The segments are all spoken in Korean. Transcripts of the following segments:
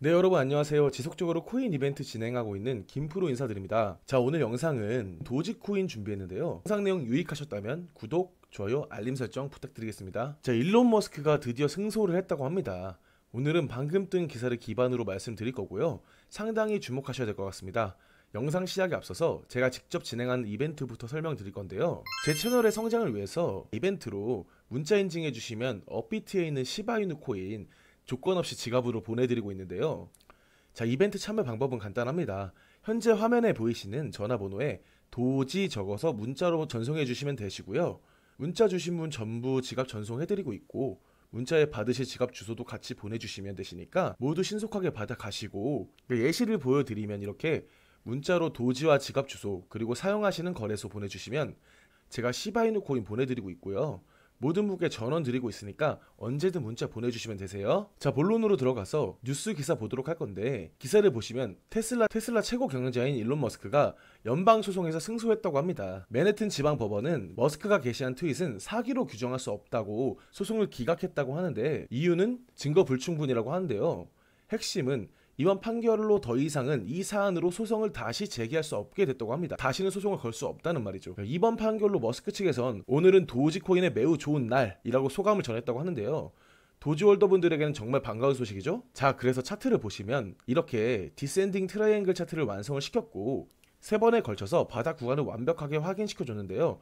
네 여러분 안녕하세요 지속적으로 코인 이벤트 진행하고 있는 김프로 인사드립니다 자 오늘 영상은 도지코인 준비했는데요 영상 내용 유익하셨다면 구독, 좋아요, 알림 설정 부탁드리겠습니다 자 일론 머스크가 드디어 승소를 했다고 합니다 오늘은 방금 뜬 기사를 기반으로 말씀드릴 거고요 상당히 주목하셔야 될 것 같습니다 영상 시작에 앞서서 제가 직접 진행한 이벤트부터 설명드릴 건데요. 제 채널의 성장을 위해서 이벤트로 문자 인증해 주시면 업비트에 있는 시바이누 코인 조건 없이 지갑으로 보내드리고 있는데요. 자, 이벤트 참여 방법은 간단합니다. 현재 화면에 보이시는 전화번호에 도지 적어서 문자로 전송해 주시면 되시고요. 문자 주신 분 전부 지갑 전송해 드리고 있고 문자에 받으실 지갑 주소도 같이 보내주시면 되시니까 모두 신속하게 받아가시고 네, 예시를 보여드리면 이렇게 문자로 도지와 지갑 주소 그리고 사용하시는 거래소 보내주시면 제가 시바이누 코인 보내드리고 있고요. 모든 분께 전원 드리고 있으니까 언제든 문자 보내주시면 되세요. 자 본론으로 들어가서 뉴스 기사 보도록 할 건데 기사를 보시면 테슬라 테슬라 최고 경영자인 일론 머스크가 연방 소송에서 승소했다고 합니다. 맨해튼 지방 법원은 머스크가 게시한 트윗은 사기로 규정할 수 없다고 소송을 기각했다고 하는데 이유는 증거 불충분이라고 하는데요. 핵심은 이번 판결로 더 이상은 이 사안으로 소송을 다시 제기할 수 없게 됐다고 합니다. 다시는 소송을 걸 수 없다는 말이죠. 이번 판결로 머스크 측에선 오늘은 도지코인의 매우 좋은 날이라고 소감을 전했다고 하는데요. 도지월더분들에게는 정말 반가운 소식이죠? 자, 그래서 차트를 보시면 이렇게 디센딩 트라이앵글 차트를 완성을 시켰고 세 번에 걸쳐서 바닥 구간을 완벽하게 확인시켜줬는데요.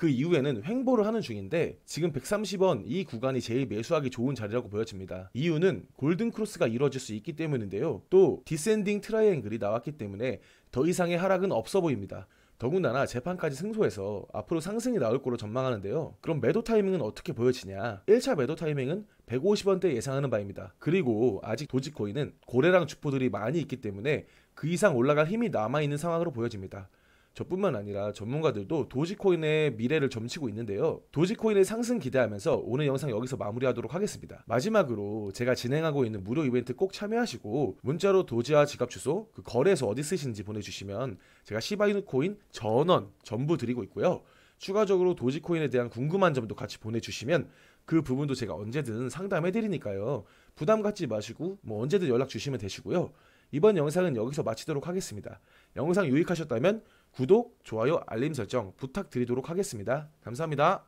그 이후에는 횡보를 하는 중인데 지금 130원 이 구간이 제일 매수하기 좋은 자리라고 보여집니다. 이유는 골든 크로스가 이루어질 수 있기 때문인데요. 또 디센딩 트라이앵글이 나왔기 때문에 더 이상의 하락은 없어 보입니다. 더군다나 재판까지 승소해서 앞으로 상승이 나올 거로 전망하는데요. 그럼 매도 타이밍은 어떻게 보여지냐? 1차 매도 타이밍은 150원대 예상하는 바입니다. 그리고 아직 도지코인은 고래랑 주포들이 많이 있기 때문에 그 이상 올라갈 힘이 남아있는 상황으로 보여집니다. 저뿐만 아니라 전문가들도 도지코인의 미래를 점치고 있는데요. 도지코인의 상승 기대하면서 오늘 영상 여기서 마무리하도록 하겠습니다. 마지막으로 제가 진행하고 있는 무료 이벤트 꼭 참여하시고 문자로 도지와 지갑 주소, 그 거래소 어디 쓰시는지 보내주시면 제가 시바이누 코인 전원 전부 드리고 있고요. 추가적으로 도지코인에 대한 궁금한 점도 같이 보내주시면 그 부분도 제가 언제든 상담해드리니까요. 부담 갖지 마시고 뭐 언제든 연락 주시면 되시고요. 이번 영상은 여기서 마치도록 하겠습니다. 영상 유익하셨다면 구독, 좋아요, 알림 설정 부탁드리도록 하겠습니다. 감사합니다.